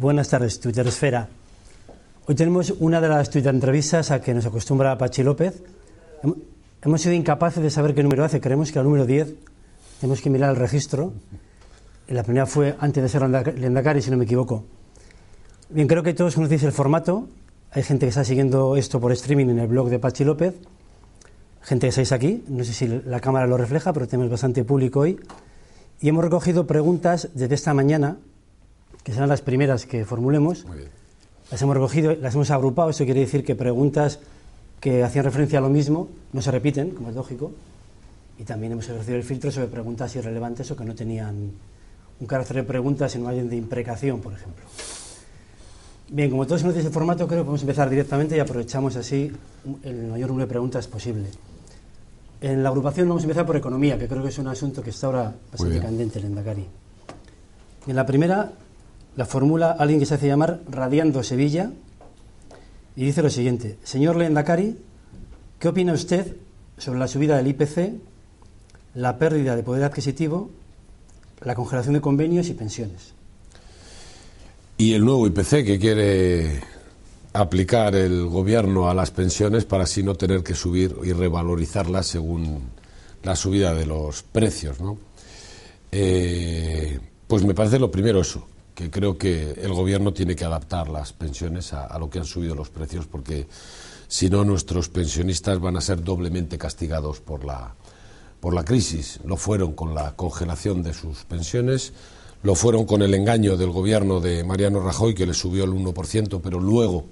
Buenas tardes, Twitter Esfera. Hoy tenemos una de las Twitter entrevistas a que nos acostumbra Pachi López. Hemos sido incapaces de saber qué número hace. Creemos que el número 10 tenemos que mirar el registro. La primera fue antes de ser Lendakari, si no me equivoco. Bien, creo que todos conocéis el formato. Hay gente que está siguiendo esto por streaming en el blog de Pachi López. Gente que estáis aquí. No sé si la cámara lo refleja, pero tenemos bastante público hoy. Y hemos recogido preguntas desde esta mañana que serán las primeras que formulemos. Muy bien. Las hemos recogido, las hemos agrupado, eso quiere decir que preguntas que hacían referencia a lo mismo no se repiten, como es lógico, y también hemos ejercido el filtro sobre preguntas irrelevantes o que no tenían un carácter de pregunta, sino alguien de imprecación, por ejemplo. Bien, como todos conocéis el formato, creo que podemos empezar directamente y aprovechamos así el mayor número de preguntas posible. En la agrupación vamos a empezar por economía, que creo que es un asunto que está ahora bastante candente en Endacari. En la primera, la formula alguien que se hace llamar Radiando Sevilla y dice lo siguiente. Señor Lendakari, ¿qué opina usted sobre la subida del IPC, la pérdida de poder adquisitivo, la congelación de convenios y pensiones? Y el nuevo IPC que quiere aplicar el gobierno a las pensiones para así no tener que subir y revalorizarlas según la subida de los precios, eh, pues me parece lo primero eso, que creo que el gobierno tiene que adaptar las pensiones a, lo que han subido los precios, porque si no nuestros pensionistas van a ser doblemente castigados por la, por la crisis. Lo fueron con la congelación de sus pensiones, lo fueron con el engaño del gobierno de Mariano Rajoy, que les subió el 1%, pero luego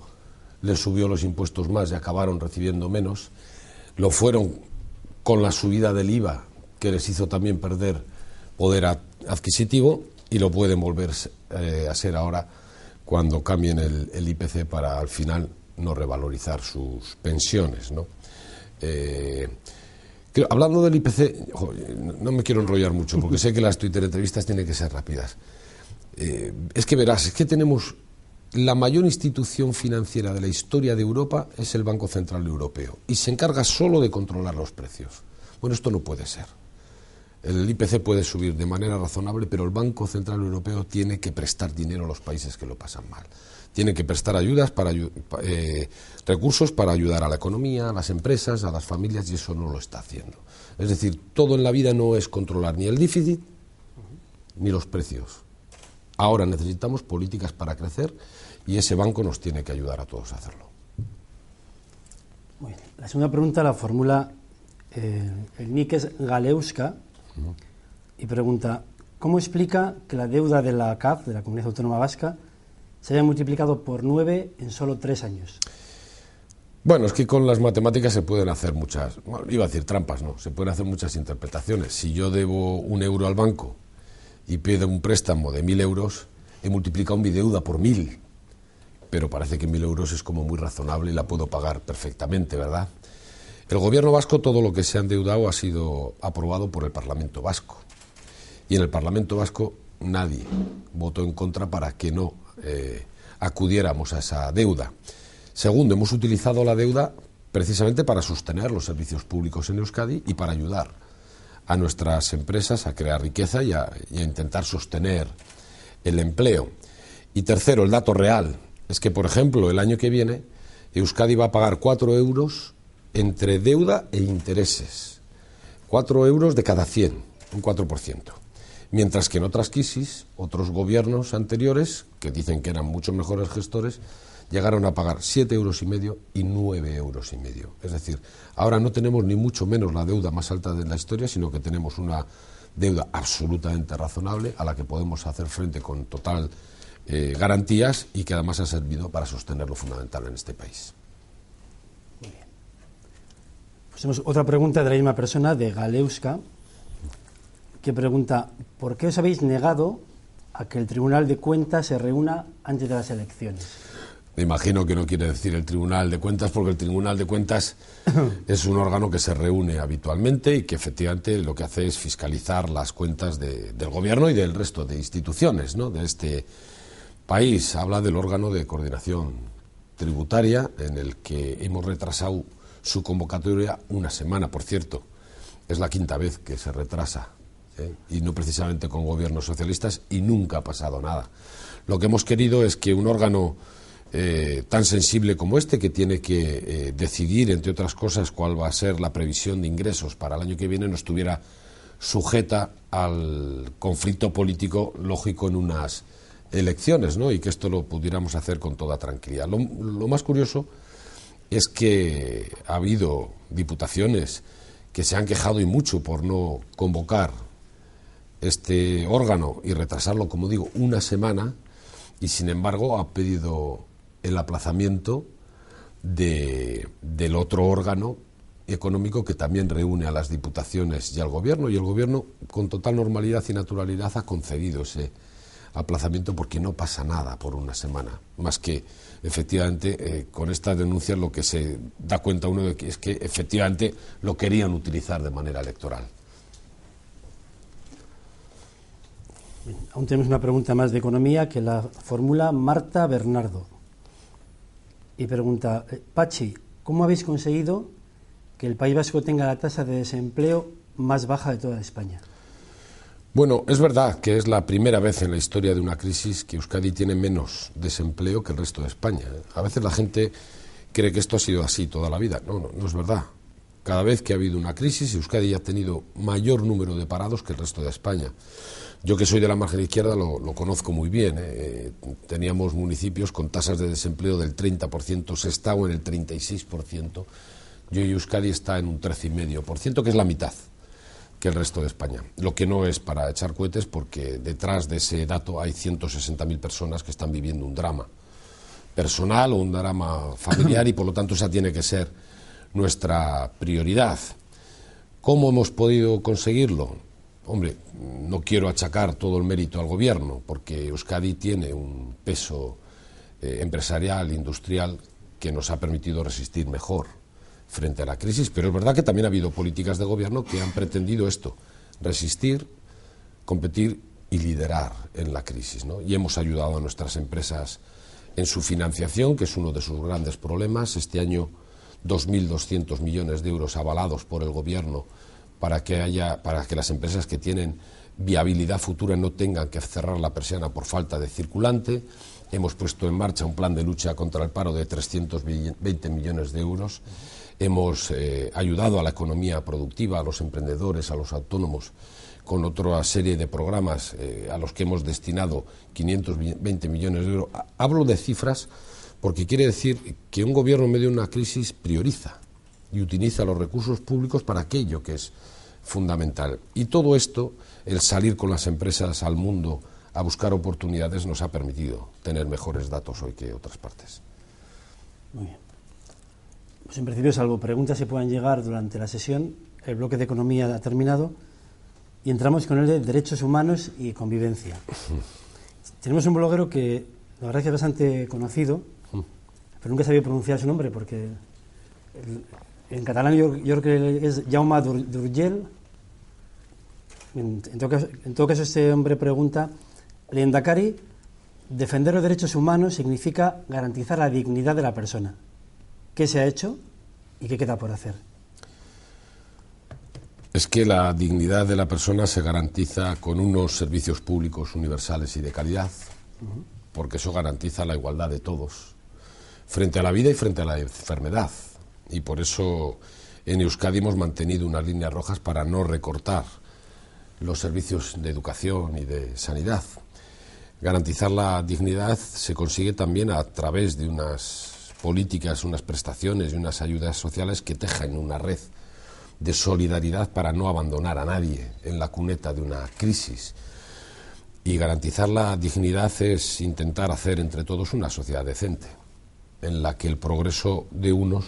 les subió los impuestos más y acabaron recibiendo menos. Lo fueron con la subida del IVA, que les hizo también perder poder adquisitivo y lo pueden volver eh, a ser ahora cuando cambien el, IPC para al final no revalorizar sus pensiones. ¿no? Eh, hablando del IPC, no me quiero enrollar mucho porque sé que las Twitter entrevistas tienen que ser rápidas. Eh, es que verás, es que tenemos la mayor institución financiera de la historia de Europa es el Banco Central Europeo y se encarga solo de controlar los precios. Bueno, esto no puede ser. El IPC puede subir de manera razonable, pero el Banco Central Europeo tiene que prestar dinero a los países que lo pasan mal. Tiene que prestar ayudas para eh, recursos para ayudar a la economía, a las empresas, a las familias y eso no lo está haciendo. Es decir, todo en la vida no es controlar ni el déficit ni los precios. Ahora necesitamos políticas para crecer y ese banco nos tiene que ayudar a todos a hacerlo. La segunda pregunta la formula eh, el Nikes Galeuska, y pregunta, ¿cómo explica que la deuda de la CAF, de la Comunidad Autónoma Vasca, se haya multiplicado por nueve en solo tres años? Bueno, es que con las matemáticas se pueden hacer muchas, iba a decir trampas, no, se pueden hacer muchas interpretaciones. Si yo debo un euro al banco y pido un préstamo de mil euros, he multiplicado mi deuda por mil, pero parece que mil euros es como muy razonable y la puedo pagar perfectamente, ¿verdad? El gobierno vasco, todo lo que se ha endeudado ha sido aprobado por el Parlamento vasco. Y en el Parlamento vasco nadie votó en contra para que no eh, acudiéramos a esa deuda. Segundo, hemos utilizado la deuda precisamente para sostener los servicios públicos en Euskadi y para ayudar a nuestras empresas a crear riqueza y a, intentar sostener el empleo. Y tercero, el dato real es que, por ejemplo, el año que viene Euskadi va a pagar 4 euros entre deuda e intereses. 4 euros de cada 100, un 4%. Mientras que en otras crisis, otros gobiernos anteriores, que dicen que eran mucho mejores gestores, llegaron a pagar siete euros y medio y nueve euros y medio. Es decir, ahora no tenemos ni mucho menos la deuda más alta de la historia, sino que tenemos una deuda absolutamente razonable a la que podemos hacer frente con total eh, garantías y que además ha servido para sostener lo fundamental en este país otra pregunta de la misma persona, de Galeuska, que pregunta, ¿por qué os habéis negado a que el Tribunal de Cuentas se reúna antes de las elecciones? Me imagino que no quiere decir el Tribunal de Cuentas, porque el Tribunal de Cuentas es un órgano que se reúne habitualmente y que efectivamente lo que hace es fiscalizar las cuentas del Gobierno y del resto de instituciones de este país. Habla del órgano de coordinación tributaria en el que hemos retrasado su convocatoria una semana, por cierto. Es la quinta vez que se retrasa, ¿eh? y no precisamente con gobiernos socialistas, y nunca ha pasado nada. Lo que hemos querido es que un órgano eh, tan sensible como este, que tiene que eh, decidir, entre otras cosas, cuál va a ser la previsión de ingresos para el año que viene, no estuviera sujeta al conflicto político lógico en unas elecciones, ¿no? Y que esto lo pudiéramos hacer con toda tranquilidad. Lo, lo más curioso es que ha habido diputaciones que se han quejado y mucho por no convocar este órgano y retrasarlo, como digo, una semana, y sin embargo ha pedido el aplazamiento del otro órgano económico que también reúne a las diputaciones y al gobierno, y el gobierno con total normalidad y naturalidad ha concedido ese aplazamiento porque no pasa nada por una semana, más que efectivamente, eh, con estas denuncias lo que se da cuenta uno es que efectivamente lo querían utilizar de manera electoral. Aún tenemos una pregunta más de economía que la formula Marta Bernardo. Y pregunta, eh, Pachi, ¿cómo habéis conseguido que el País Vasco tenga la tasa de desempleo más baja de toda España? Bueno, es verdad que es la primera vez en la historia de una crisis que Euskadi tiene menos desempleo que el resto de España. ¿eh? A veces la gente cree que esto ha sido así toda la vida. No, no, es verdad. Cada vez que ha habido una crisis, Euskadi ha tenido mayor número de parados que el resto de España. Yo que soy de la margen izquierda lo, conozco muy bien. ¿eh? Eh, teníamos municipios con tasas de desempleo del 30%, está en el 36%. Yo y Euskadi está en un 13,5%, que es la mitad que el resto de España. Lo que no es para echar cohetes porque detrás de ese dato hay 160.000 personas que están viviendo un drama personal o un drama familiar y por lo tanto esa tiene que ser nuestra prioridad. ¿Cómo hemos podido conseguirlo? Hombre, no quiero achacar todo el mérito al gobierno porque Euskadi tiene un peso eh, empresarial, industrial, que nos ha permitido resistir mejor frente a la crisis, pero es verdad que también ha habido políticas de gobierno que han pretendido esto, resistir, competir y liderar en la crisis. Y hemos ayudado a nuestras empresas en su financiación, que es uno de sus grandes problemas. Este año 2.200 millones de euros avalados por el Gobierno para que, haya, para que las empresas que tienen viabilidad futura no tengan que cerrar la persiana por falta de circulante. Hemos puesto en marcha un plan de lucha contra el paro de 320 millones de euros hemos eh, ayudado a la economía productiva, a los emprendedores, a los autónomos, con otra serie de programas eh, a los que hemos destinado 520 millones de euros. Hablo de cifras porque quiere decir que un gobierno en medio de una crisis prioriza y utiliza los recursos públicos para aquello que es fundamental. Y todo esto, el salir con las empresas al mundo a buscar oportunidades, nos ha permitido tener mejores datos hoy que otras partes. Muy pues en principio, salvo preguntas que puedan llegar durante la sesión, el bloque de economía ha terminado y entramos con el de derechos humanos y convivencia. Tenemos un bloguero que la verdad es que es bastante conocido, mm. pero nunca sabía pronunciar su nombre porque en catalán yo, creo que es Jaume Durgel. En, todo caso, este hombre pregunta, Leendakari, defender los derechos humanos significa garantizar la dignidad de la persona. ¿Qué se ha hecho y qué queda por hacer? Es que la dignidad de la persona se garantiza con unos servicios públicos universales y de calidad, porque eso garantiza la igualdad de todos, frente a la vida y frente a la enfermedad. Y por eso en Euskadi hemos mantenido unas líneas rojas para no recortar los servicios de educación y de sanidad. Garantizar la dignidad se consigue también a través de unas políticas, unas prestaciones y unas ayudas sociales que tejan una red de solidaridad para no abandonar a nadie en la cuneta de una crisis. Y garantizar la dignidad es intentar hacer entre todos una sociedad decente, en la que el progreso de unos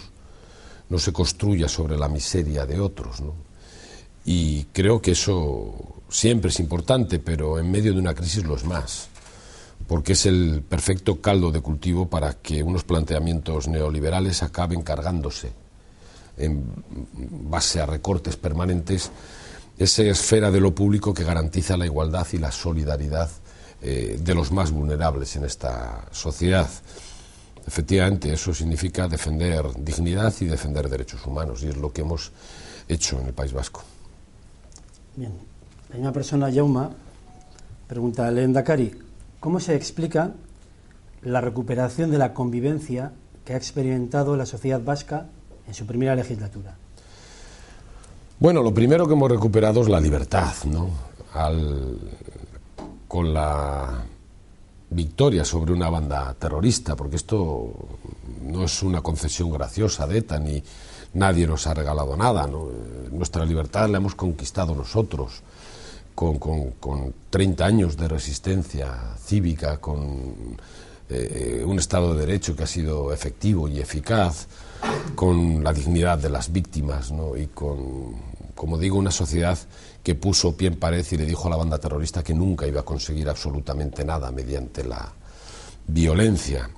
no se construya sobre la miseria de otros. Y creo que eso siempre es importante, pero en medio de una crisis lo es más porque es el perfecto caldo de cultivo para que unos planteamientos neoliberales acaben cargándose en base a recortes permanentes esa esfera de lo público que garantiza la igualdad y la solidaridad eh, de los más vulnerables en esta sociedad. Efectivamente, eso significa defender dignidad y defender derechos humanos, y es lo que hemos hecho en el País Vasco. Bien, hay una persona, Yauma, pregunta a Enda cómo se explica la recuperación de la convivencia que ha experimentado la sociedad vasca en su primera legislatura. Bueno, lo primero que hemos recuperado es la libertad, ¿no? con la victoria sobre una banda terrorista, porque esto no es una concesión graciosa de ETA, ni nadie nos ha regalado nada. ¿no? Nuestra libertad la hemos conquistado nosotros con, 30 años de resistencia cívica, con eh, un Estado de Derecho que ha sido efectivo y eficaz, con la dignidad de las víctimas y con, como digo, una sociedad que puso pie en pared y le dijo a la banda terrorista que nunca iba a conseguir absolutamente nada mediante la violencia.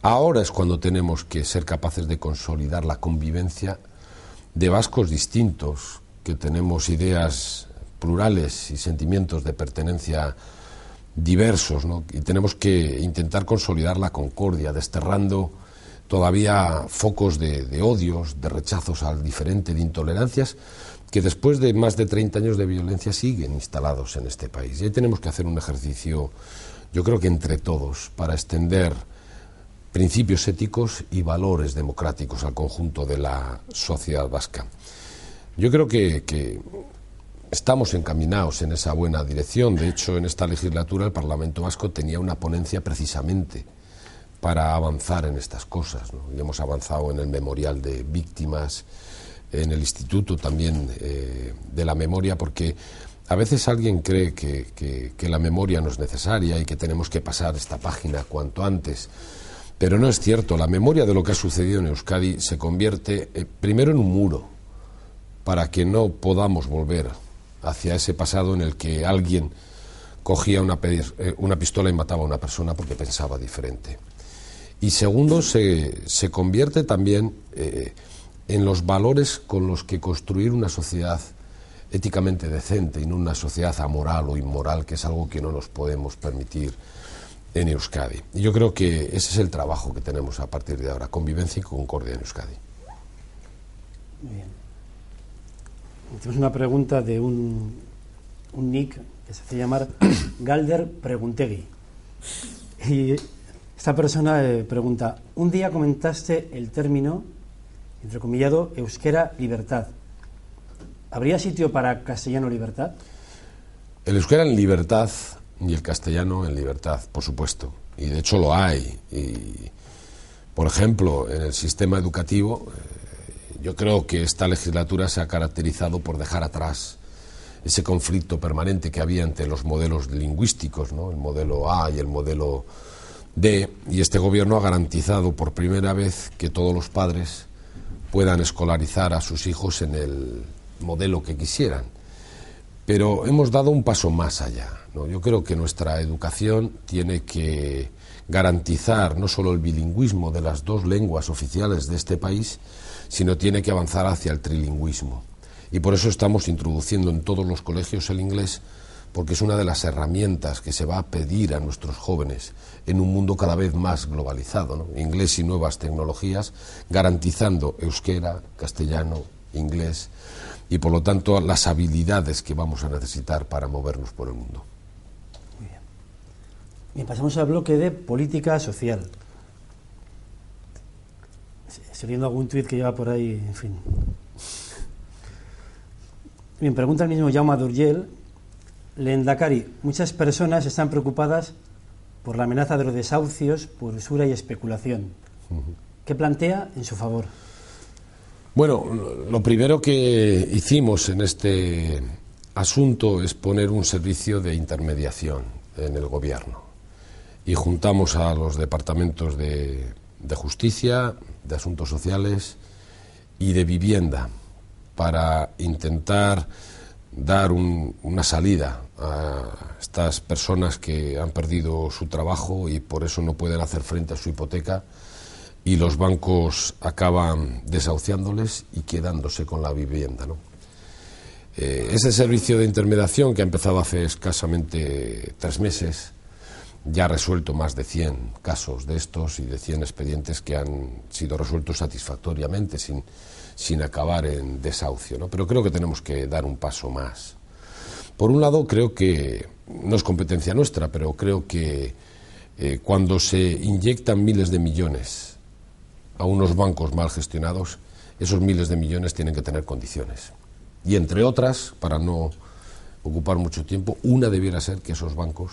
Ahora es cuando tenemos que ser capaces de consolidar la convivencia de vascos distintos, que tenemos ideas plurales y sentimientos de pertenencia diversos, y tenemos que intentar consolidar la concordia, desterrando todavía focos de, odios, de rechazos al diferente, de intolerancias, que después de más de 30 años de violencia siguen instalados en este país. Y ahí tenemos que hacer un ejercicio, yo creo que entre todos, para extender principios éticos y valores democráticos al conjunto de la sociedad vasca. Yo creo que Estamos encaminados en esa buena dirección. De hecho, en esta legislatura el Parlamento Vasco tenía una ponencia precisamente para avanzar en estas cosas. Y hemos avanzado en el memorial de víctimas, en el instituto también eh, de la memoria, porque a veces alguien cree que, la memoria no es necesaria y que tenemos que pasar esta página cuanto antes, pero no es cierto. La memoria de lo que ha sucedido en Euskadi se convierte eh, primero en un muro para que no podamos volver hacia ese pasado en el que alguien cogía una, eh, una pistola y mataba a una persona porque pensaba diferente. Y segundo, se, convierte también eh, en los valores con los que construir una sociedad éticamente decente y no una sociedad amoral o inmoral, que es algo que no nos podemos permitir en Euskadi. Y yo creo que ese es el trabajo que tenemos a partir de ahora, convivencia y concordia en Euskadi. bien. Tenemos una pregunta de un, nick que se hace llamar Galder Preguntegui. Y esta persona eh, pregunta, un día comentaste el término, entrecomillado, euskera libertad. ¿Habría sitio para castellano libertad? El euskera en libertad y el castellano en libertad, por supuesto. Y de hecho lo hay. Y, por ejemplo, en el sistema educativo, eh, yo creo que esta legislatura se ha caracterizado por dejar atrás ese conflicto permanente que había entre los modelos lingüísticos, el modelo A y el modelo D, y este gobierno ha garantizado por primera vez que todos los padres puedan escolarizar a sus hijos en el modelo que quisieran. Pero hemos dado un paso más allá. Yo creo que nuestra educación tiene que garantizar no solo el bilingüismo de las dos lenguas oficiales de este país, sino tiene que avanzar hacia el trilingüismo. Y por eso estamos introduciendo en todos los colegios el inglés, porque es una de las herramientas que se va a pedir a nuestros jóvenes en un mundo cada vez más globalizado, inglés y nuevas tecnologías, garantizando euskera, castellano, inglés y por lo tanto las habilidades que vamos a necesitar para movernos por el mundo. Bien, pasamos al bloque de política social. Siguiendo algún tuit que lleva por ahí, en fin. Bien, pregunta el mismo Jaume Durgel. Lendakari, muchas personas están preocupadas por la amenaza de los desahucios por usura y especulación. ¿Qué plantea en su favor? Bueno, lo primero que hicimos en este asunto es poner un servicio de intermediación en el gobierno y juntamos a los departamentos de de justicia, de asuntos sociales y de vivienda para intentar dar una salida a estas personas que han perdido su trabajo y por eso no pueden hacer frente a su hipoteca y los bancos acaban desahuciándoles y quedándose con la vivienda. Eh, ese servicio de intermediación que ha empezado hace escasamente tres meses ya ha resuelto más de 100 casos de estos y de 100 expedientes que han sido resueltos satisfactoriamente sin, acabar en desahucio. ¿no? Pero creo que tenemos que dar un paso más. Por un lado, creo que no es competencia nuestra, pero creo que eh, cuando se inyectan miles de millones a unos bancos mal gestionados, esos miles de millones tienen que tener condiciones. Y entre otras, para no ocupar mucho tiempo, una debiera ser que esos bancos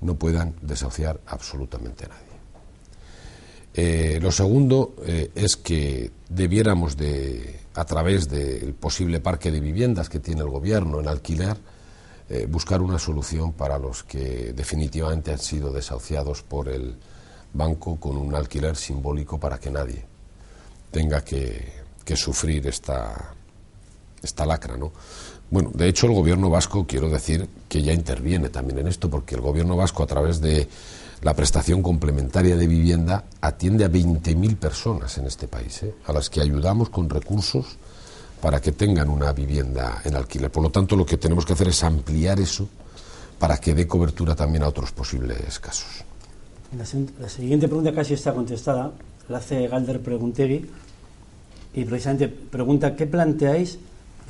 no puedan desahuciar absolutamente a nadie. Eh, lo segundo eh, es que debiéramos de, a través del posible parque de viviendas que tiene el gobierno en alquiler, eh, buscar una solución para los que definitivamente han sido desahuciados por el banco con un alquiler simbólico para que nadie tenga que, que sufrir esta, esta lacra, ¿no? Bueno, de hecho el gobierno vasco, quiero decir que ya interviene también en esto, porque el gobierno vasco a través de la prestación complementaria de vivienda atiende a 20.000 personas en este país, ¿eh? a las que ayudamos con recursos para que tengan una vivienda en alquiler. Por lo tanto, lo que tenemos que hacer es ampliar eso para que dé cobertura también a otros posibles casos. La, siguiente pregunta casi está contestada, la hace Galder Preguntegui, y precisamente pregunta, ¿qué planteáis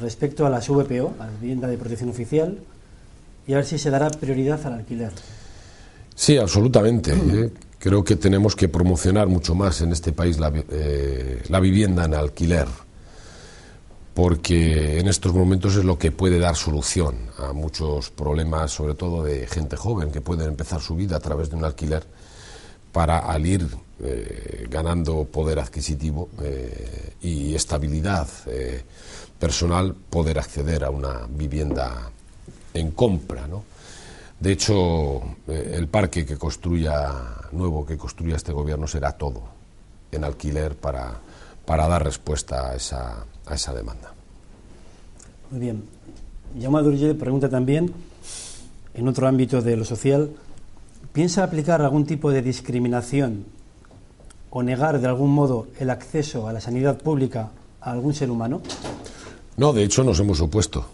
respecto a las VPO, a la vivienda de protección oficial, y a ver si se dará prioridad al alquiler. Sí, absolutamente. ¿eh? Creo que tenemos que promocionar mucho más en este país eh, la, vivienda en alquiler, porque en estos momentos es lo que puede dar solución a muchos problemas, sobre todo de gente joven, que pueden empezar su vida a través de un alquiler para al ir eh, ganando poder adquisitivo y estabilidad personal poder acceder a una vivienda en compra. ¿no? De hecho, eh, el parque que construya nuevo que construya este gobierno será todo en alquiler para, dar respuesta a esa, a esa demanda. Muy bien. Jaume pregunta también, en otro ámbito de lo social, ¿piensa aplicar algún tipo de discriminación o negar de algún modo el acceso a la sanidad pública a algún ser humano? No, de hecho nos hemos opuesto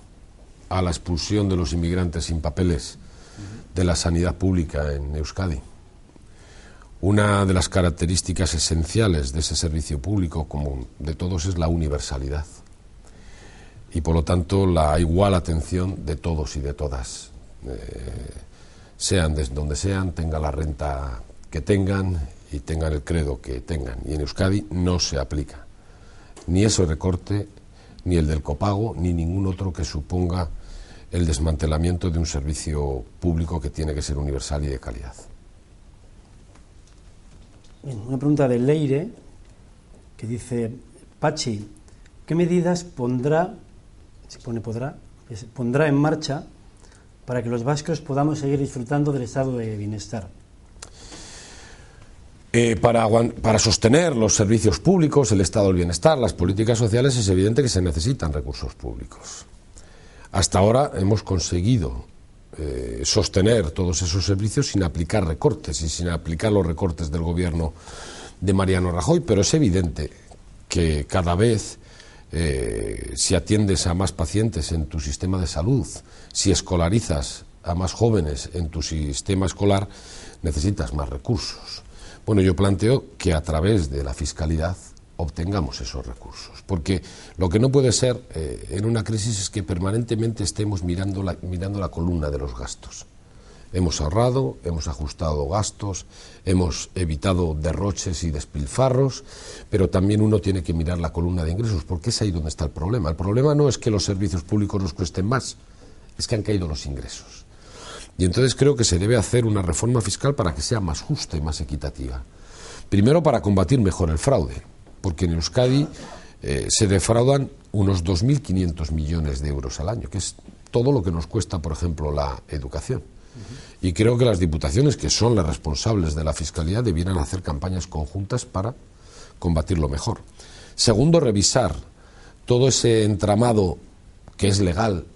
a la expulsión de los inmigrantes sin papeles de la sanidad pública en Euskadi. Una de las características esenciales de ese servicio público común de todos es la universalidad y por lo tanto la igual atención de todos y de todas, eh, sean desde donde sean, tengan la renta que tengan y tengan el credo que tengan. Y en Euskadi no se aplica ni ese recorte ni el del copago, ni ningún otro que suponga el desmantelamiento de un servicio público que tiene que ser universal y de calidad. Una pregunta de Leire que dice, Pachi, ¿qué medidas pondrá, se pondrá en marcha para que los vascos podamos seguir disfrutando del estado de bienestar? Eh, para, sostener los servicios públicos, el estado del bienestar, las políticas sociales, es evidente que se necesitan recursos públicos. Hasta ahora hemos conseguido eh, sostener todos esos servicios sin aplicar recortes y sin aplicar los recortes del gobierno de Mariano Rajoy, pero es evidente que cada vez eh, si atiendes a más pacientes en tu sistema de salud, si escolarizas a más jóvenes en tu sistema escolar, necesitas más recursos. Bueno, yo planteo que a través de la fiscalidad obtengamos esos recursos, porque lo que no puede ser eh, en una crisis es que permanentemente estemos mirando la, mirando la columna de los gastos. Hemos ahorrado, hemos ajustado gastos, hemos evitado derroches y despilfarros, pero también uno tiene que mirar la columna de ingresos, porque es ahí donde está el problema. El problema no es que los servicios públicos nos cuesten más, es que han caído los ingresos. Y entonces creo que se debe hacer una reforma fiscal para que sea más justa y más equitativa. Primero, para combatir mejor el fraude, porque en Euskadi eh, se defraudan unos 2.500 millones de euros al año, que es todo lo que nos cuesta, por ejemplo, la educación. Y creo que las diputaciones, que son las responsables de la fiscalía, debieran hacer campañas conjuntas para combatirlo mejor. Segundo, revisar todo ese entramado que es legal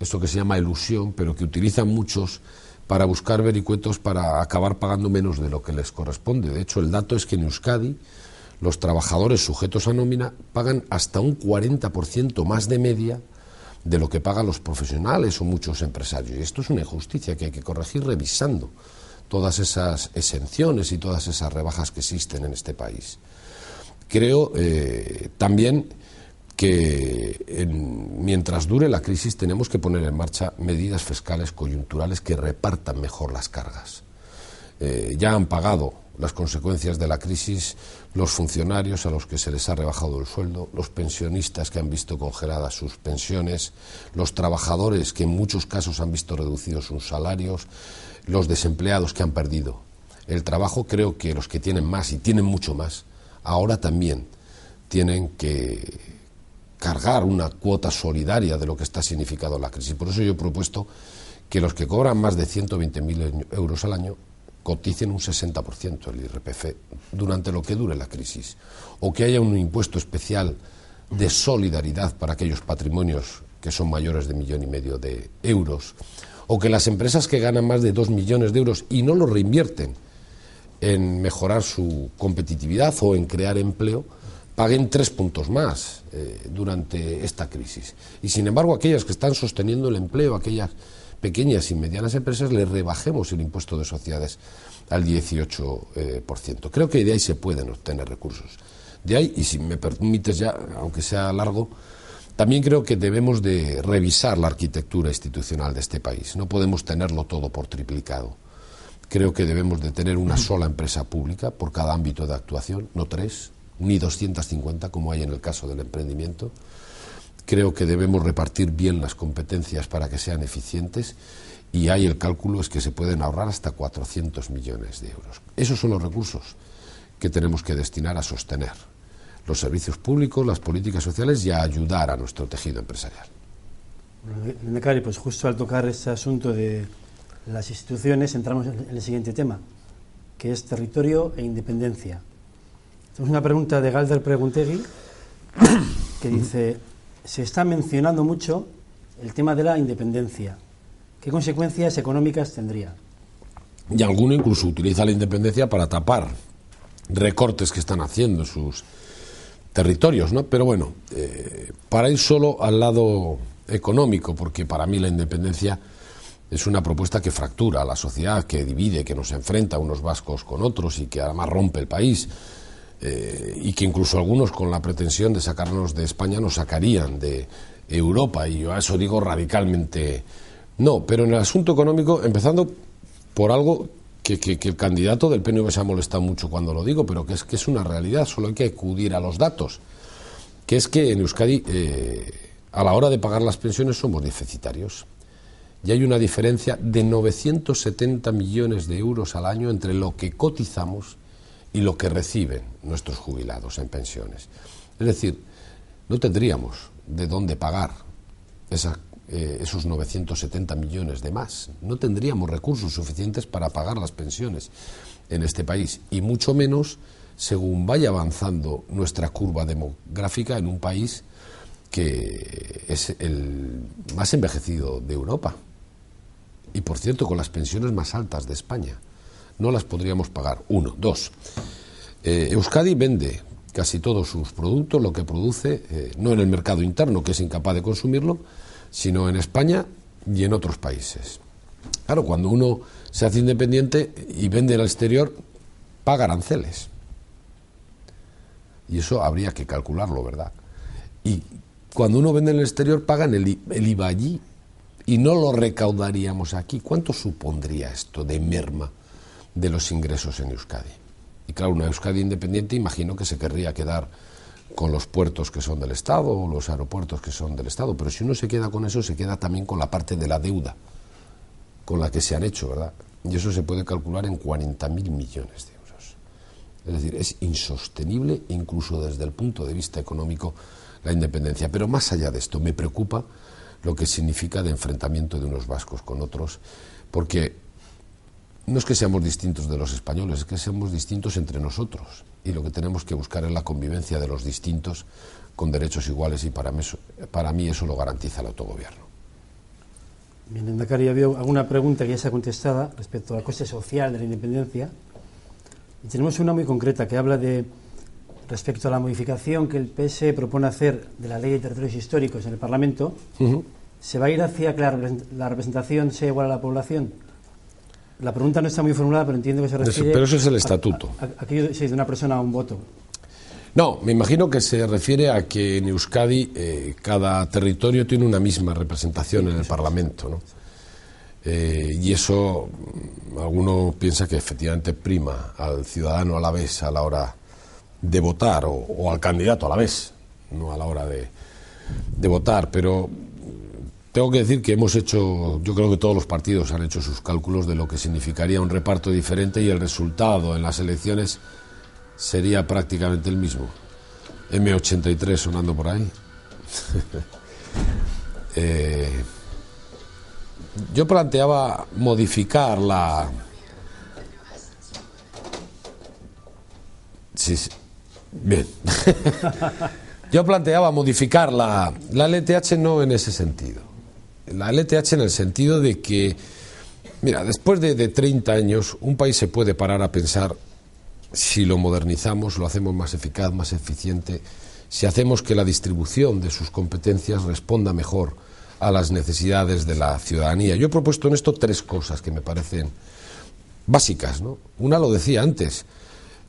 esto que se llama ilusión, pero que utilizan muchos para buscar vericuetos para acabar pagando menos de lo que les corresponde. De hecho, el dato es que en Euskadi los trabajadores sujetos a nómina pagan hasta un 40% más de media de lo que pagan los profesionales o muchos empresarios. Y esto es una injusticia que hay que corregir revisando todas esas exenciones y todas esas rebajas que existen en este país. Creo eh, también que mientras dure la crisis tenemos que poner en marcha medidas fiscales coyunturales que repartan mejor las cargas. Eh, ya han pagado las consecuencias de la crisis los funcionarios a los que se les ha rebajado el sueldo, los pensionistas que han visto congeladas sus pensiones, los trabajadores que en muchos casos han visto reducidos sus salarios, los desempleados que han perdido el trabajo, creo que los que tienen más y tienen mucho más, ahora también tienen que cargar una cuota solidaria de lo que está significado la crisis. Por eso yo he propuesto que los que cobran más de 120.000 euros al año coticen un 60% del IRPF durante lo que dure la crisis, o que haya un impuesto especial de solidaridad para aquellos patrimonios que son mayores de millón y medio de euros, o que las empresas que ganan más de dos millones de euros y no lo reinvierten en mejorar su competitividad o en crear empleo, paguen tres puntos más eh, durante esta crisis. Y sin embargo, aquellas que están sosteniendo el empleo, aquellas pequeñas y medianas empresas, les rebajemos el impuesto de sociedades al 18%. Eh, creo que de ahí se pueden obtener recursos. De ahí, y si me permites ya, aunque sea largo, también creo que debemos de revisar la arquitectura institucional de este país. No podemos tenerlo todo por triplicado. Creo que debemos de tener una sola empresa pública por cada ámbito de actuación, no tres, ni 250, como hay en el caso del emprendimiento. Creo que debemos repartir bien las competencias para que sean eficientes y hay el cálculo es que se pueden ahorrar hasta 400 millones de euros. Esos son los recursos que tenemos que destinar a sostener los servicios públicos, las políticas sociales y a ayudar a nuestro tejido empresarial. Bueno, pues justo al tocar este asunto de las instituciones entramos en el siguiente tema, que es territorio e independencia. Tenemos una pregunta de Galder Preguntegui que dice, se está mencionando mucho el tema de la independencia. ¿Qué consecuencias económicas tendría? Y alguno incluso utiliza la independencia para tapar recortes que están haciendo sus territorios, ¿no? Pero bueno, eh, para ir solo al lado económico, porque para mí la independencia es una propuesta que fractura a la sociedad, que divide, que nos enfrenta unos vascos con otros y que además rompe el país eh, y que incluso algunos con la pretensión de sacarnos de España nos sacarían de Europa. Y yo a eso digo radicalmente no. Pero en el asunto económico, empezando por algo que, el candidato del PNV se ha molestado mucho cuando lo digo, pero que es que es una realidad, solo hay que acudir a los datos, que es que en Euskadi eh, a la hora de pagar las pensiones somos deficitarios y hay una diferencia de 970 millones de euros al año entre lo que cotizamos y lo que reciben nuestros jubilados en pensiones. Es decir, no tendríamos de dónde pagar eh, esos 970 millones de más. No tendríamos recursos suficientes para pagar las pensiones en este país y mucho menos según vaya avanzando nuestra curva demográfica en un país que es el más envejecido de Europa y por cierto con las pensiones más altas de España no las podríamos pagar. Uno. Dos. Eh, Euskadi vende casi todos sus productos, lo que produce, eh, no en el mercado interno, que es incapaz de consumirlo, sino en España y en otros países. Claro, cuando uno se hace independiente y vende al exterior, paga aranceles. Y eso habría que calcularlo, ¿verdad? Y cuando uno vende en el exterior, pagan el IVA allí y no lo recaudaríamos aquí. ¿Cuánto supondría esto de merma? de los ingresos en Euskadi. Y claro, una Euskadi independiente imagino que se querría quedar con los puertos que son del Estado o los aeropuertos que son del Estado, pero si uno se queda con eso, se queda también con la parte de la deuda con la que se han hecho, ¿verdad? Y eso se puede calcular en 40.000 millones de euros. Es decir, es insostenible, incluso desde el punto de vista económico, la independencia. Pero más allá de esto, me preocupa lo que significa de enfrentamiento de unos vascos con otros, porque no es que seamos distintos de los españoles, es que seamos distintos entre nosotros. Y lo que tenemos que buscar es la convivencia de los distintos con derechos iguales y para mí eso, lo garantiza el autogobierno. Bien, había alguna pregunta que ya se ha contestado respecto al coste social de la independencia. Y tenemos una muy concreta que habla de respecto a la modificación que el PS e propone hacer de la ley de territorios históricos en el Parlamento. ¿Se va a ir hacia que la representación sea igual a la población? La pregunta no está muy formulada, pero entiendo que se refiere. Pero eso es el estatuto. A, se a de, una persona a un voto. No, me imagino que se refiere a que en Euskadi eh, cada territorio tiene una misma representación en el Parlamento, ¿no? Eh, y eso mm, alguno piensa que efectivamente prima al ciudadano a la vez a la hora de votar o, al candidato a la vez, no a la hora de, de votar. Pero tengo que decir que hemos hecho, yo creo que todos los partidos han hecho sus cálculos de lo que significaría un reparto diferente y el resultado en las elecciones sería prácticamente el mismo. M83 sonando por ahí. Eh, yo planteaba modificar la... Sí, sí. Bien. yo planteaba modificar la, la LTH no en ese sentido la LTH en el sentido de que, mira, después de, 30 años, un país se puede parar a pensar si lo modernizamos, lo hacemos más eficaz, más eficiente, si hacemos que la distribución de sus competencias responda mejor a las necesidades de la ciudadanía. Yo he propuesto en esto tres cosas que me parecen básicas. Una lo decía antes,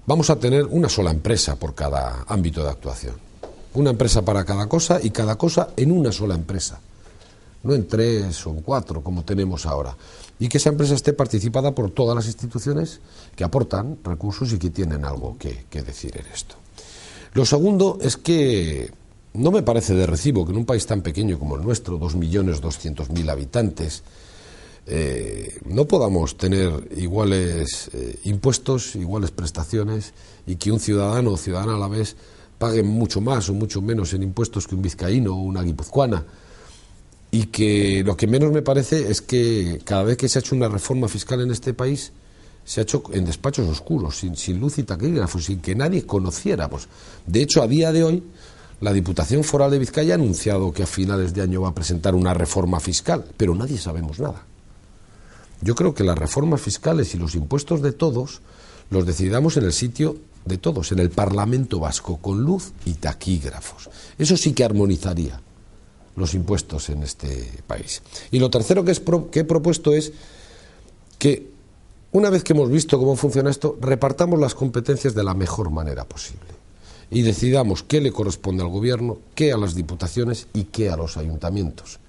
vamos a tener una sola empresa por cada ámbito de actuación. Una empresa para cada cosa y cada cosa en una sola empresa no en tres o en cuatro, como tenemos ahora. Y que esa empresa esté participada por todas las instituciones que aportan recursos y que tienen algo que, decir en esto. Lo segundo es que no me parece de recibo que en un país tan pequeño como el nuestro, 2.200.000 habitantes, eh, no podamos tener iguales eh, impuestos, iguales prestaciones y que un ciudadano o ciudadana a la vez pague mucho más o mucho menos en impuestos que un vizcaíno o una guipuzcoana y que lo que menos me parece es que cada vez que se ha hecho una reforma fiscal en este país, se ha hecho en despachos oscuros, sin, luz y taquígrafos, sin que nadie conociera. Pues, de hecho, a día de hoy, la Diputación Foral de Vizcaya ha anunciado que a finales de año va a presentar una reforma fiscal, pero nadie sabemos nada. Yo creo que las reformas fiscales y los impuestos de todos los decidamos en el sitio de todos, en el Parlamento Vasco, con luz y taquígrafos. Eso sí que armonizaría los impuestos en este país. Y lo tercero que, he propuesto es que una vez que hemos visto cómo funciona esto, repartamos las competencias de la mejor manera posible y decidamos qué le corresponde al gobierno, qué a las diputaciones y qué a los ayuntamientos.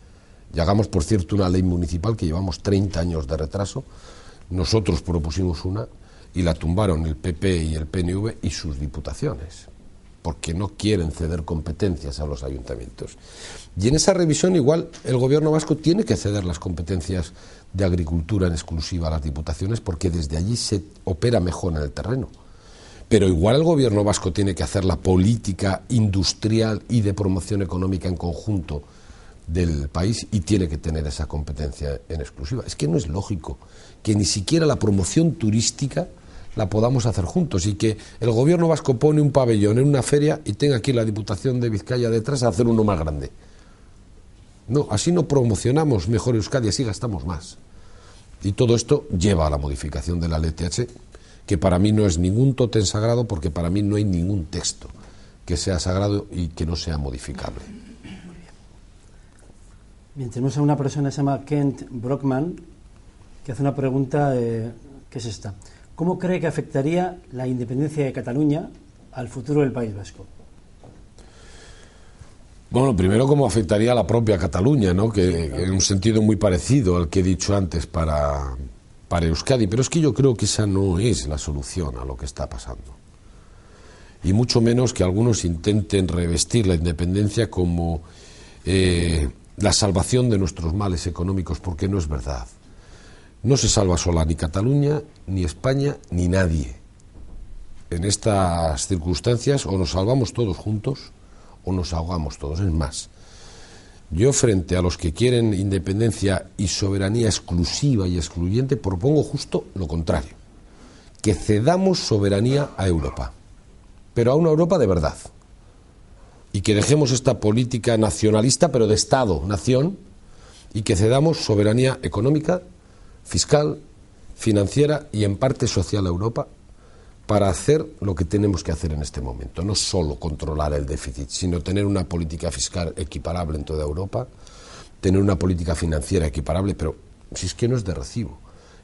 Y hagamos, por cierto, una ley municipal que llevamos 30 años de retraso. Nosotros propusimos una y la tumbaron el PP y el PNV y sus diputaciones porque no quieren ceder competencias a los ayuntamientos. Y en esa revisión igual el gobierno vasco tiene que ceder las competencias de agricultura en exclusiva a las diputaciones porque desde allí se opera mejor en el terreno. Pero igual el gobierno vasco tiene que hacer la política industrial y de promoción económica en conjunto del país y tiene que tener esa competencia en exclusiva. Es que no es lógico que ni siquiera la promoción turística la podamos hacer juntos y que el gobierno vasco pone un pabellón en una feria y tenga aquí la Diputación de Vizcaya detrás a hacer uno más grande. No, así no promocionamos mejor Euskadi, así gastamos más. Y todo esto lleva a la modificación de la LTH, que para mí no es ningún totem sagrado porque para mí no hay ningún texto que sea sagrado y que no sea modificable. Bien, tenemos a una persona que se llama Kent Brockman, que hace una pregunta, que ¿qué es esta? ¿Cómo cree que afectaría la independencia de Cataluña al futuro del País Vasco? Bueno, primero cómo afectaría a la propia Cataluña, ¿no? que en un sentido muy parecido al que he dicho antes para, Euskadi, pero es que yo creo que esa no es la solución a lo que está pasando. Y mucho menos que algunos intenten revestir la independencia como eh, la salvación de nuestros males económicos, porque no es verdad. No se salva sola ni Cataluña, ni España, ni nadie. En estas circunstancias o nos salvamos todos juntos o nos ahogamos todos. Es más, yo frente a los que quieren independencia y soberanía exclusiva y excluyente propongo justo lo contrario, que cedamos soberanía a Europa, pero a una Europa de verdad, y que dejemos esta política nacionalista, pero de Estado, nación, y que cedamos soberanía económica, fiscal, financiera y en parte social a Europa para hacer lo que tenemos que hacer en este momento. No solo controlar el déficit, sino tener una política fiscal equiparable en toda Europa, tener una política financiera equiparable, pero si es que no es de recibo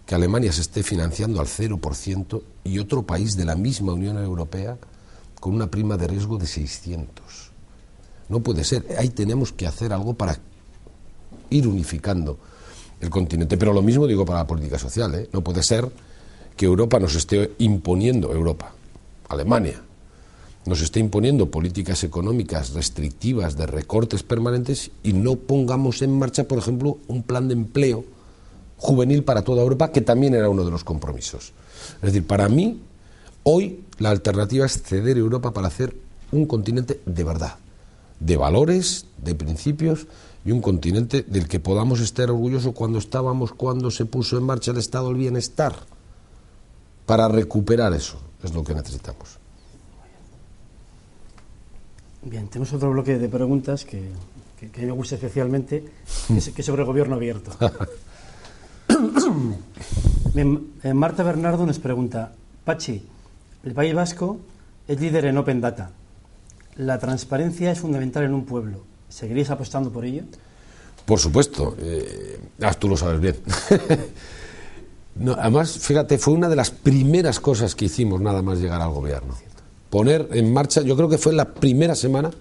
que Alemania se esté financiando al 0% y otro país de la misma Unión Europea con una prima de riesgo de 600. No puede ser. Ahí tenemos que hacer algo para ir unificando el continente. Pero lo mismo digo para la política social. ¿eh? No puede ser que Europa nos esté imponiendo, Europa, Alemania, nos esté imponiendo políticas económicas restrictivas de recortes permanentes y no pongamos en marcha, por ejemplo, un plan de empleo juvenil para toda Europa, que también era uno de los compromisos. Es decir, para mí, hoy la alternativa es ceder Europa para hacer un continente de verdad, de valores, de principios y un continente del que podamos estar orgullosos cuando estábamos, cuando se puso en marcha el Estado del Bienestar, para recuperar eso, es lo que necesitamos. Bien, tenemos otro bloque de preguntas que, que, me gusta especialmente, que es, sobre el gobierno abierto. Eh, Marta Bernardo nos pregunta, Pachi, el País Vasco es líder en Open Data. La transparencia es fundamental en un pueblo. ¿Seguirías apostando por ello? Por supuesto, eh, ah, tú lo sabes bien. además, fíjate, fue una de las primeras cosas que hicimos nada más llegar al gobierno. Poner en marcha, yo creo que fue la primera semana,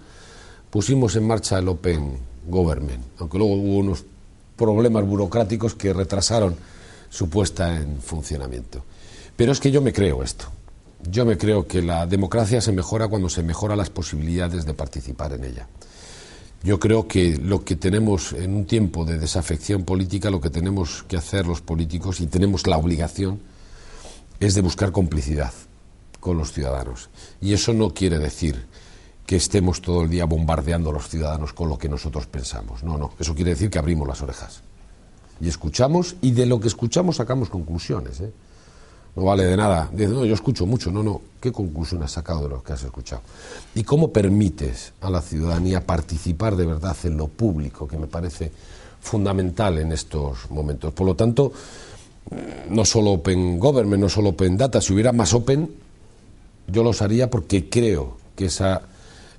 pusimos en marcha el Open Government, aunque luego hubo unos problemas burocráticos que retrasaron su puesta en funcionamiento. Pero es que yo me creo esto. Yo me creo que la democracia se mejora cuando se mejora las posibilidades de participar en ella. Yo creo que lo que tenemos en un tiempo de desafección política, lo que tenemos que hacer los políticos y tenemos la obligación es de buscar complicidad con los ciudadanos. Y eso no quiere decir que estemos todo el día bombardeando a los ciudadanos con lo que nosotros pensamos. No, no, eso quiere decir que abrimos las orejas. Y escuchamos y de lo que escuchamos sacamos conclusiones. ¿eh? no vale de nada. Dice, no, yo escucho mucho. No, no, ¿qué conclusión has sacado de lo que has escuchado? ¿Y cómo permites a la ciudadanía participar de verdad en lo público, que me parece fundamental en estos momentos? Por lo tanto, no solo Open Government, no solo Open Data, si hubiera más Open, yo los haría porque creo que esa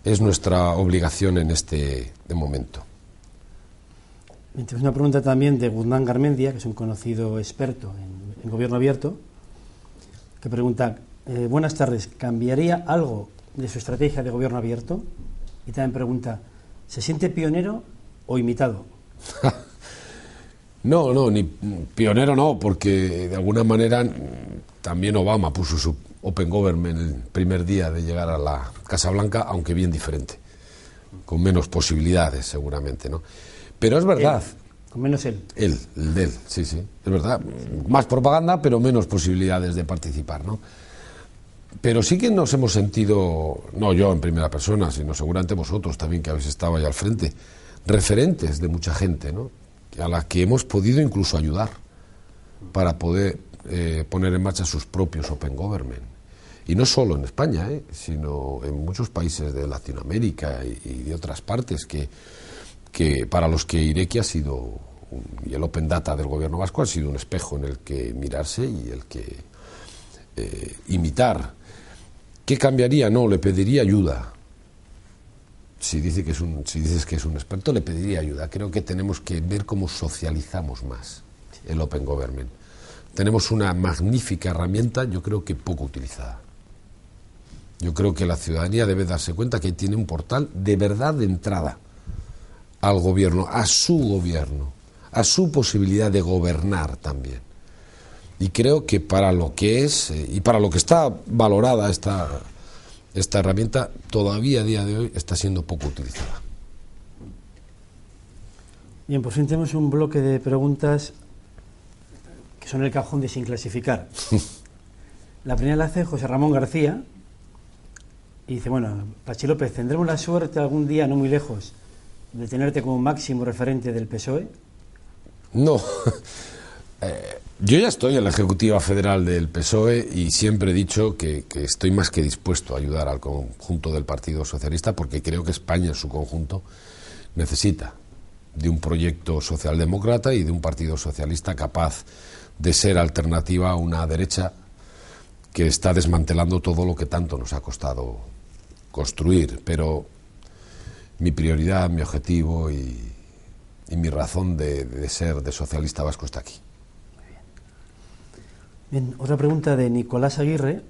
es nuestra obligación en este momento. una pregunta también de Guzmán Garmendia, que es un conocido experto en gobierno abierto, pregunta pregunta, eh, buenas tardes, ¿cambiaría algo de su estrategia de gobierno abierto? Y también pregunta, ¿se siente pionero o imitado? no, no, ni pionero no, porque de alguna manera también Obama puso su Open Government el primer día de llegar a la Casa Blanca, aunque bien diferente, con menos posibilidades seguramente, ¿no? Pero es verdad, eh, menos él. Él, el de él, sí, sí. Es verdad. Más propaganda, pero menos posibilidades de participar, ¿no? Pero sí que nos hemos sentido, no yo en primera persona, sino seguramente vosotros también que habéis estado ahí al frente, referentes de mucha gente, ¿no? A la que hemos podido incluso ayudar para poder eh, poner en marcha sus propios Open Government. Y no solo en España, ¿eh? sino en muchos países de Latinoamérica y de otras partes que que para los que que ha sido, y el Open Data del gobierno vasco ha sido un espejo en el que mirarse y el que eh, imitar. ¿Qué cambiaría? No, le pediría ayuda. Si, dice que es un, si dices que es un experto, le pediría ayuda. Creo que tenemos que ver cómo socializamos más el Open Government. Tenemos una magnífica herramienta, yo creo que poco utilizada. Yo creo que la ciudadanía debe darse cuenta que tiene un portal de verdad de entrada al gobierno, a su gobierno, a su posibilidad de gobernar también. Y creo que para lo que es eh, y para lo que está valorada esta, esta herramienta, todavía a día de hoy está siendo poco utilizada. Bien, por pues fin tenemos un bloque de preguntas que son el cajón de sin clasificar. la primera la hace José Ramón García y dice, bueno, Pachi López, tendremos la suerte algún día, no muy lejos, de tenerte como máximo referente del PSOE? No. Eh, yo ya estoy en la Ejecutiva Federal del PSOE y siempre he dicho que, que, estoy más que dispuesto a ayudar al conjunto del Partido Socialista porque creo que España en su conjunto necesita de un proyecto socialdemócrata y de un Partido Socialista capaz de ser alternativa a una derecha que está desmantelando todo lo que tanto nos ha costado construir. Pero mi prioridad, mi objetivo y, mi razón de, ser de socialista vasco está aquí. bien. otra pregunta de Nicolás Aguirre,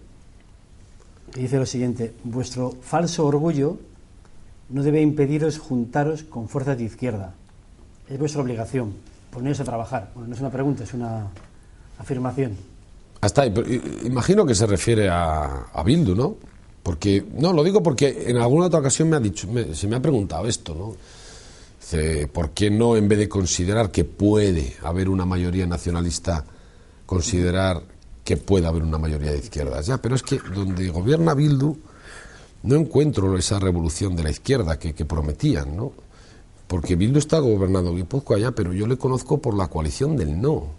que dice lo siguiente, vuestro falso orgullo no debe impediros juntaros con fuerzas de izquierda. Es vuestra obligación, poneros a trabajar. Bueno, no es una pregunta, es una afirmación. Hasta ahí, imagino que se refiere a, a Bildu, ¿no? Porque, no, lo digo porque en alguna otra ocasión me ha dicho, se me ha preguntado esto, ¿no? ¿por qué no, en vez de considerar que puede haber una mayoría nacionalista, considerar que puede haber una mayoría de izquierdas? Ya, pero es que donde gobierna Bildu no encuentro esa revolución de la izquierda que, prometían, ¿no? Porque Bildu está gobernando Guipúzcoa allá, pero yo le conozco por la coalición del no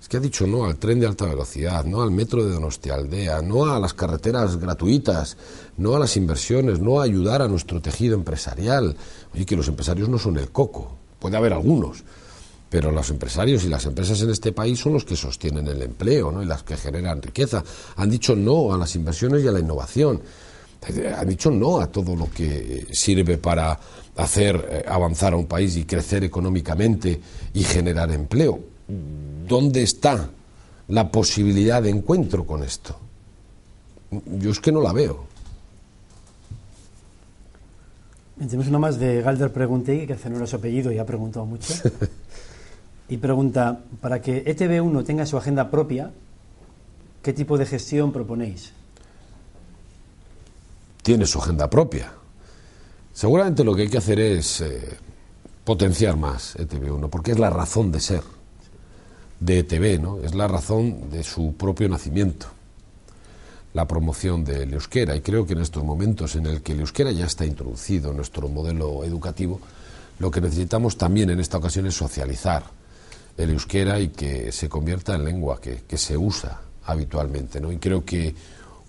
es que ha dicho no al tren de alta velocidad, no al metro de Donostialdea, no a las carreteras gratuitas, no a las inversiones, no a ayudar a nuestro tejido empresarial. Oye, que los empresarios no son el coco. Puede haber algunos, pero los empresarios y las empresas en este país son los que sostienen el empleo ¿no? y las que generan riqueza. Han dicho no a las inversiones y a la innovación. Han dicho no a todo lo que sirve para hacer eh, avanzar a un país y crecer económicamente y generar empleo. ¿dónde está la posibilidad de encuentro con esto? Yo es que no la veo. Tenemos una más de Galder y que hace no su apellido y ha preguntado mucho. y pregunta, para que etb 1 tenga su agenda propia, ¿qué tipo de gestión proponéis? Tiene su agenda propia. Seguramente lo que hay que hacer es eh, potenciar más etb 1 porque es la razón de ser de ETB, ¿no? es la razón de su propio nacimiento, la promoción del euskera. Y creo que en estos momentos en el que el euskera ya está introducido en nuestro modelo educativo, lo que necesitamos también en esta ocasión es socializar el euskera y que se convierta en lengua que, se usa habitualmente. ¿no? Y creo que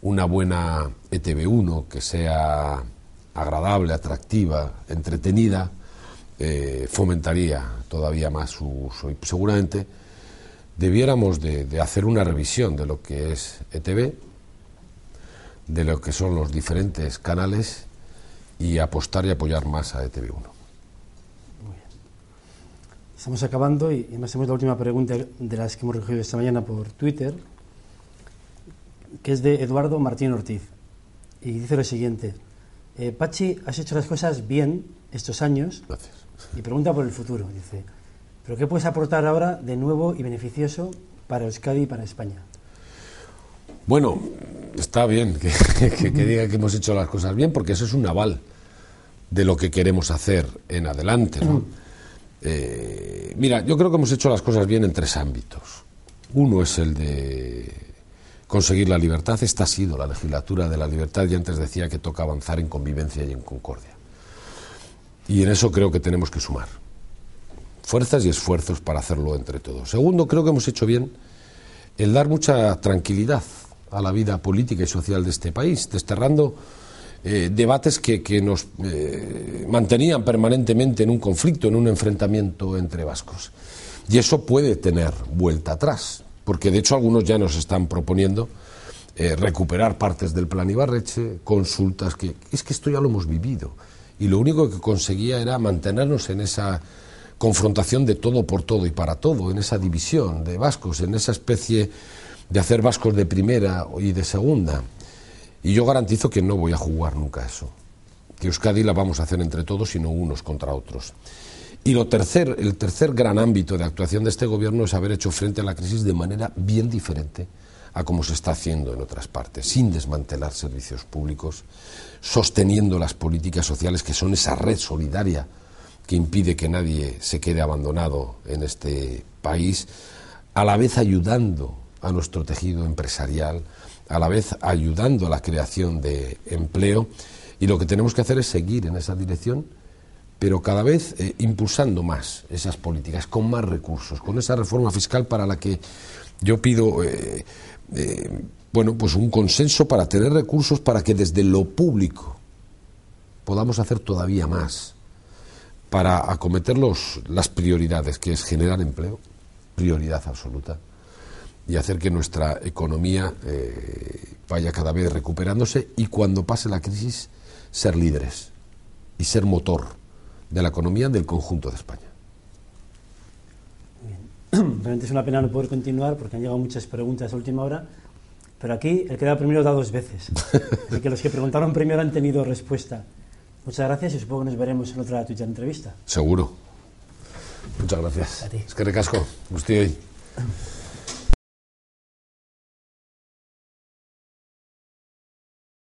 una buena ETV1 que sea agradable, atractiva, entretenida, eh, fomentaría todavía más su uso. seguramente debiéramos de, hacer una revisión de lo que es ETV, de lo que son los diferentes canales y apostar y apoyar más a ETV1. Estamos acabando y hacemos la última pregunta de las que hemos recogido esta mañana por Twitter, que es de Eduardo Martín Ortiz. Y dice lo siguiente, eh, Pachi, has hecho las cosas bien estos años Gracias. y pregunta por el futuro. Dice, pero ¿qué puedes aportar ahora de nuevo y beneficioso para Euskadi y para España? Bueno, está bien que, diga que hemos hecho las cosas bien, porque eso es un aval de lo que queremos hacer en adelante. Mm. Eh, mira, yo creo que hemos hecho las cosas bien en tres ámbitos. Uno es el de conseguir la libertad. Esta ha sido la legislatura de la libertad y antes decía que toca avanzar en convivencia y en concordia. Y en eso creo que tenemos que sumar fuerzas y esfuerzos para hacerlo entre todos. Segundo, creo que hemos hecho bien el dar mucha tranquilidad a la vida política y social de este país, desterrando eh, debates que, nos eh, mantenían permanentemente en un conflicto, en un enfrentamiento entre vascos. Y eso puede tener vuelta atrás, porque de hecho algunos ya nos están proponiendo eh, recuperar partes del plan Ibarreche, consultas, que es que esto ya lo hemos vivido. Y lo único que conseguía era mantenernos en esa confrontación de todo por todo y para todo, en esa división de vascos, en esa especie de hacer vascos de primera y de segunda. Y yo garantizo que no voy a jugar nunca eso. Que Euskadi la vamos a hacer entre todos y no unos contra otros. Y lo tercer, el tercer gran ámbito de actuación de este gobierno es haber hecho frente a la crisis de manera bien diferente a como se está haciendo en otras partes, sin desmantelar servicios públicos, sosteniendo las políticas sociales que son esa red solidaria que impide que nadie se quede abandonado en este país, a la vez ayudando a nuestro tejido empresarial, a la vez ayudando a la creación de empleo. Y lo que tenemos que hacer es seguir en esa dirección, pero cada vez eh, impulsando más esas políticas, con más recursos, con esa reforma fiscal para la que yo pido eh, eh, bueno, pues un consenso para tener recursos para que desde lo público podamos hacer todavía más para acometer los, las prioridades, que es generar empleo, prioridad absoluta, y hacer que nuestra economía eh, vaya cada vez recuperándose y cuando pase la crisis ser líderes y ser motor de la economía del conjunto de España. Realmente es una pena no poder continuar porque han llegado muchas preguntas a última hora, pero aquí el que da primero da dos veces. Así que los que preguntaron primero han tenido respuesta. Muchas gracias y supongo que nos veremos en otra Twitter entrevista. Seguro. Muchas gracias. Es que recasco. hoy.